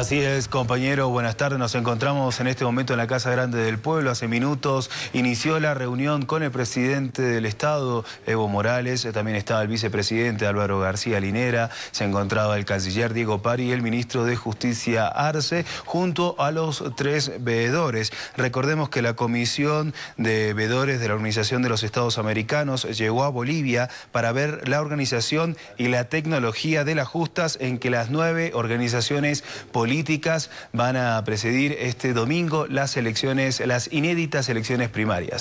Así es, compañero, buenas tardes. Nos encontramos en este momento en la Casa Grande del Pueblo. Hace minutos inició la reunión con el presidente del Estado, Evo Morales. También estaba el vicepresidente Álvaro García Linera. Se encontraba el canciller Diego Pari y el ministro de Justicia Arce, junto a los tres veedores. Recordemos que la Comisión de Veedores de la Organización de los Estados Americanos llegó a Bolivia para ver la organización y la tecnología de las justas en que las nueve organizaciones políticas van a precedir este domingo las elecciones, las inéditas elecciones primarias.